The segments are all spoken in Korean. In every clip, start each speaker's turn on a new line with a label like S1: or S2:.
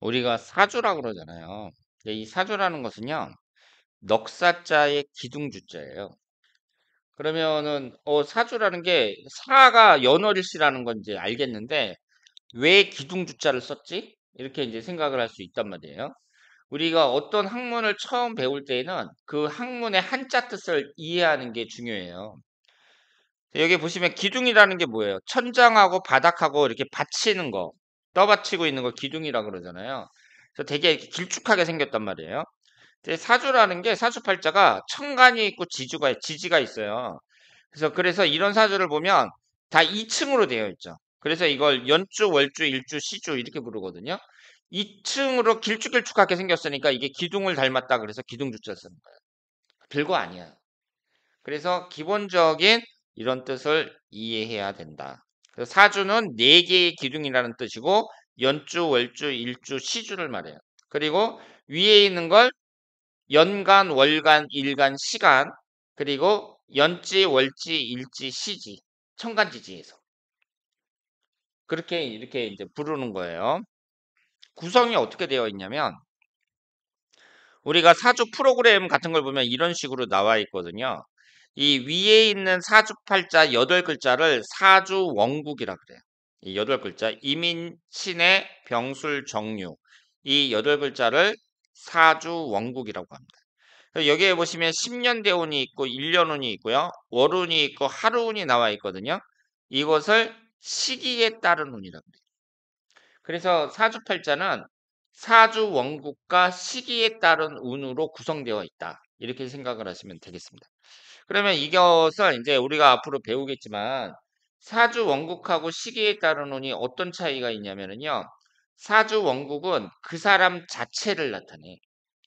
S1: 우리가 사주라 그러잖아요. 이 사주라는 것은요, 넉사자의 기둥주자예요. 그러면은 어, 사주라는 게 사가 연월일시라는 건 이제 알겠는데 왜 기둥주자를 썼지? 이렇게 이제 생각을 할 수 있단 말이에요. 우리가 어떤 학문을 처음 배울 때에는 그 학문의 한자 뜻을 이해하는 게 중요해요. 여기 보시면 기둥이라는 게 뭐예요? 천장하고 바닥하고 이렇게 받치는 거. 떠받치고 있는 걸 기둥이라 그러잖아요. 그래서 되게 길쭉하게 생겼단 말이에요. 사주라는 게 사주팔자가 천간이 있고 지주가 지지가 있어요. 그래서 그래서 이런 사주를 보면 다 2층으로 되어 있죠. 그래서 이걸 연주, 월주, 일주, 시주 이렇게 부르거든요. 2층으로 길쭉길쭉하게 생겼으니까 이게 기둥을 닮았다 그래서 기둥주자 쓰는 거예요. 별거 아니에요. 그래서 기본적인 이런 뜻을 이해해야 된다. 사주는 4개의 기둥이라는 뜻이고 연주, 월주, 일주, 시주를 말해요. 그리고 위에 있는 걸 연간, 월간, 일간, 시간 그리고 연지, 월지, 일지, 시지 천간지지에서 그렇게 이렇게 이제 부르는 거예요. 구성이 어떻게 되어 있냐면 우리가 사주 프로그램 같은 걸 보면 이런 식으로 나와 있거든요. 이 위에 있는 사주팔자 여덟 글자를 사주원국이라 그래요. 이 여덟 글자 이민, 친의 병술, 정류이 여덟 글자를 사주원국이라고 합니다. 여기에 보시면 10년 대운이 있고 1년운이 있고요. 월운이 있고 하루운이 나와 있거든요. 이것을 시기에 따른 운이라고 해요 그래서 사주팔자는 사주원국과 시기에 따른 운으로 구성되어 있다. 이렇게 생각을 하시면 되겠습니다. 그러면 이것을 이제 우리가 앞으로 배우겠지만 사주 원국하고 시기에 따른 운이 어떤 차이가 있냐면요. 사주 원국은 그 사람 자체를 나타내.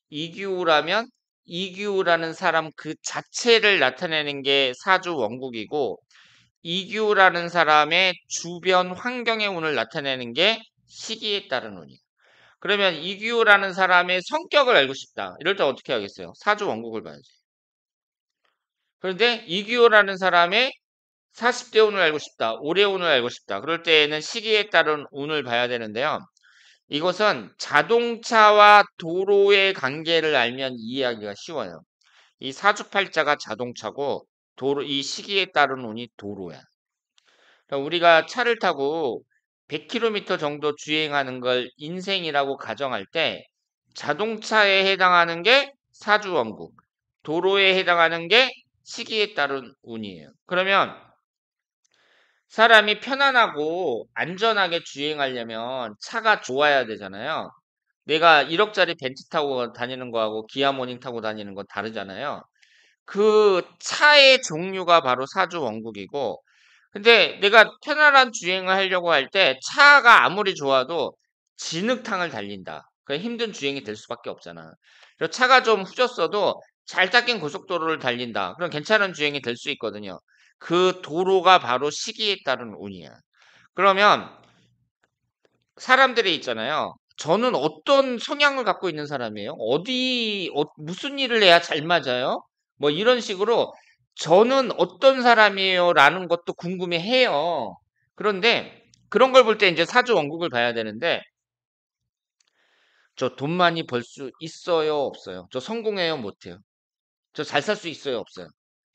S1: 이규우라면 이규우라는 사람 그 자체를 나타내는 게 사주 원국이고 이규우라는 사람의 주변 환경의 운을 나타내는 게 시기에 따른 운이에요. 그러면 이규호라는 사람의 성격을 알고 싶다. 이럴 때 어떻게 하겠어요? 사주 원곡을 봐야지. 그런데 이규호라는 사람의 40대 운을 알고 싶다. 올해 운을 알고 싶다. 그럴 때에는 시기에 따른 운을 봐야 되는데요. 이것은 자동차와 도로의 관계를 알면 이해하기가 쉬워요. 이 사주팔자가 자동차고 도로 이 시기에 따른 운이 도로야. 그러니까 우리가 차를 타고 100km 정도 주행하는 걸 인생이라고 가정할 때 자동차에 해당하는 게 사주원국, 도로에 해당하는 게 시기에 따른 운이에요. 그러면 사람이 편안하고 안전하게 주행하려면 차가 좋아야 되잖아요. 내가 1억짜리 벤츠 타고 다니는 거하고 기아 모닝 타고 다니는 건 다르잖아요. 그 차의 종류가 바로 사주 원국이고 근데 내가 편안한 주행을 하려고 할 때 차가 아무리 좋아도 진흙탕을 달린다. 그 힘든 주행이 될 수밖에 없잖아. 그리고 차가 좀 후졌어도 잘 닦인 고속도로를 달린다. 그럼 괜찮은 주행이 될 수 있거든요. 그 도로가 바로 시기에 따른 운이야. 그러면 사람들이 있잖아요. 저는 어떤 성향을 갖고 있는 사람이에요? 어디 어, 무슨 일을 해야 잘 맞아요? 뭐 이런 식으로 저는 어떤 사람이에요? 라는 것도 궁금해 해요. 그런데 그런 걸 볼 때 이제 사주 원국을 봐야 되는데 저 돈 많이 벌 수 있어요? 없어요? 저 성공해요? 못해요? 저 잘 살 수 있어요? 없어요?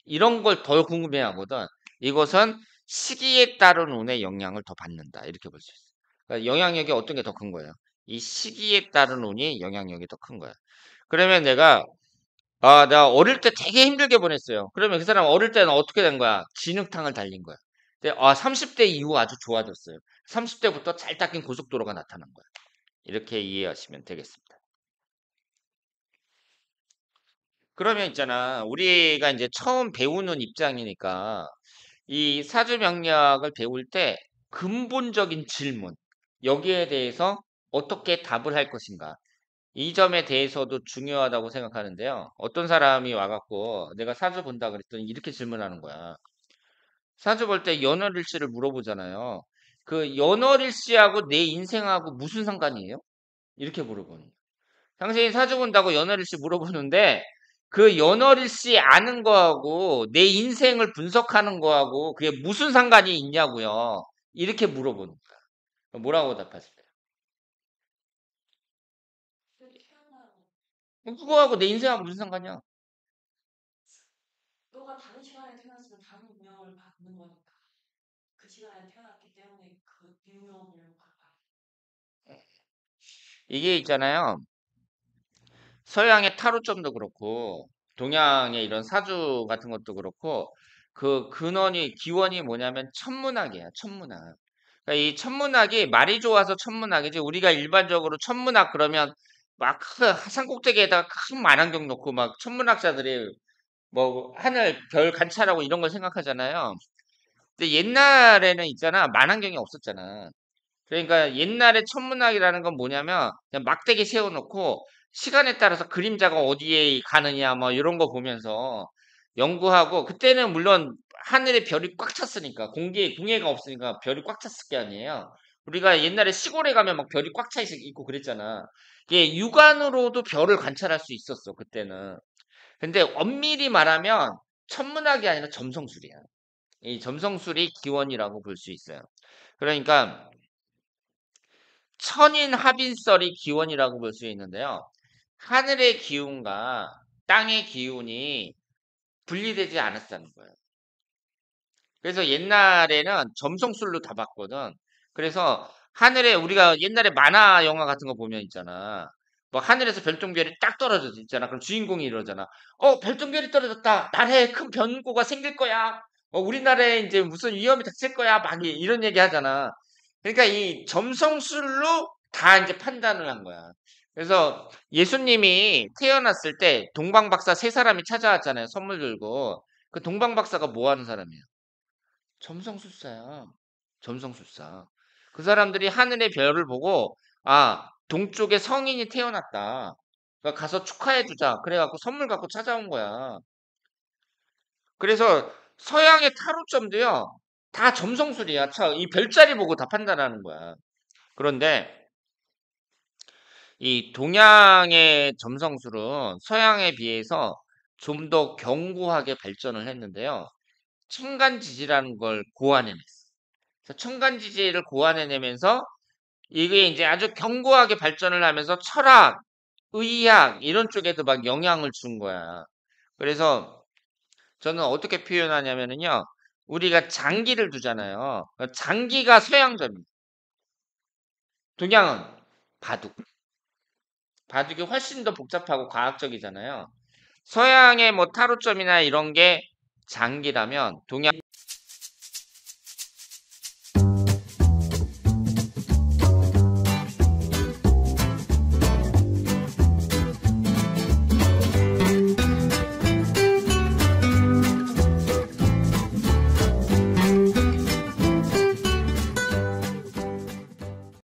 S1: 이런 걸 더 궁금해 하거든. 이것은 시기에 따른 운의 영향을 더 받는다. 이렇게 볼 수 있어요. 그러니까 영향력이 어떤 게 더 큰 거예요? 이 시기에 따른 운이 영향력이 더 큰 거예요. 그러면 내가 아, 나 어릴 때 되게 힘들게 보냈어요. 그러면 그 사람 어릴 때는 어떻게 된 거야? 진흙탕을 달린 거야. 근데 아, 30대 이후 아주 좋아졌어요. 30대부터 잘 닦인 고속도로가 나타난 거야. 이렇게 이해하시면 되겠습니다. 그러면 있잖아. 우리가 이제 처음 배우는 입장이니까 이 사주명략을 배울 때 근본적인 질문 여기에 대해서 어떻게 답을 할 것인가 이 점에 대해서도 중요하다고 생각하는데요. 어떤 사람이 와갖고 내가 사주 본다 그랬더니 이렇게 질문하는 거야. 사주 볼 때 연월일시를 물어보잖아요. 그 연월일시하고 내 인생하고 무슨 상관이에요? 이렇게 물어보는 거예요. 당신이 사주 본다고 연월일시 물어보는데 그 연월일시 아는 거하고 내 인생을 분석하는 거하고 그게 무슨 상관이 있냐고요. 이렇게 물어보는 거야. 뭐라고 답하세요? 그거하고 내 인생하고 무슨 상관이야? 너가 다른 시간에 태어났으면 다른 운명을 받는 거니까 그 시간에 태어났기 때문에 그 운명을 받아. 이게 있잖아요. 서양의 타로점도 그렇고 동양의 이런 사주 같은 것도 그렇고 그 근원이 기원이 뭐냐면 천문학이야 천문학. 그러니까 이 천문학이 말이 좋아서 천문학이지 우리가 일반적으로 천문학 그러면 막산 꼭대기에다가 큰 만화경 놓고 막 천문학자들이 뭐 하늘 별 관찰하고 이런 걸 생각하잖아요. 근데 옛날에는 있잖아 만환경이 없었잖아. 그러니까 옛날에 천문학이라는 건 뭐냐면 그냥 막대기 세워놓고 시간에 따라서 그림자가 어디에 가느냐 뭐 이런 거 보면서 연구하고 그때는 물론 하늘에 별이 꽉 찼으니까 공기에 공해가 없으니까 별이 꽉 찼을 게 아니에요. 우리가 옛날에 시골에 가면 막 별이 꽉 차 있고 그랬잖아. 이게 육안으로도 별을 관찰할 수 있었어, 그때는. 근데 엄밀히 말하면 천문학이 아니라 점성술이야. 이 점성술이 기원이라고 볼 수 있어요. 그러니까 천인 합인설이 기원이라고 볼 수 있는데요. 하늘의 기운과 땅의 기운이 분리되지 않았다는 거예요. 그래서 옛날에는 점성술로 다 봤거든. 그래서 하늘에 우리가 옛날에 만화 영화 같은 거 보면 있잖아. 뭐 하늘에서 별똥별이 딱 떨어져 있잖아. 그럼 주인공이 이러잖아. 어 별똥별이 떨어졌다. 나라에 큰 변고가 생길 거야. 어 우리나라에 이제 무슨 위험이 닥칠 거야. 막 이런 얘기 하잖아. 그러니까 이 점성술로 다 이제 판단을 한 거야. 그래서 예수님이 태어났을 때 동방박사 세 사람이 찾아왔잖아요. 선물 들고. 그 동방박사가 뭐 하는 사람이야 점성술사야. 점성술사. 그 사람들이 하늘의 별을 보고 아 동쪽에 성인이 태어났다. 그러니까 가서 축하해주자. 그래갖고 선물 갖고 찾아온 거야. 그래서 서양의 타로점도요. 다 점성술이야. 차, 이 별자리 보고 다 판단하는 거야. 그런데 이 동양의 점성술은 서양에 비해서 좀 더 견고하게 발전을 했는데요. 층간지지라는 걸 고안해냈어. 청간 지지를 고안해내면서 이게 이제 아주 견고하게 발전을 하면서 철학, 의학 이런 쪽에도 막 영향을 준 거야. 그래서 저는 어떻게 표현하냐면요 우리가 장기를 두잖아요. 그러니까 장기가 서양점입니다. 동양은 바둑. 바둑이 훨씬 더 복잡하고 과학적이잖아요. 서양의 뭐 타로점이나 이런 게 장기라면 동양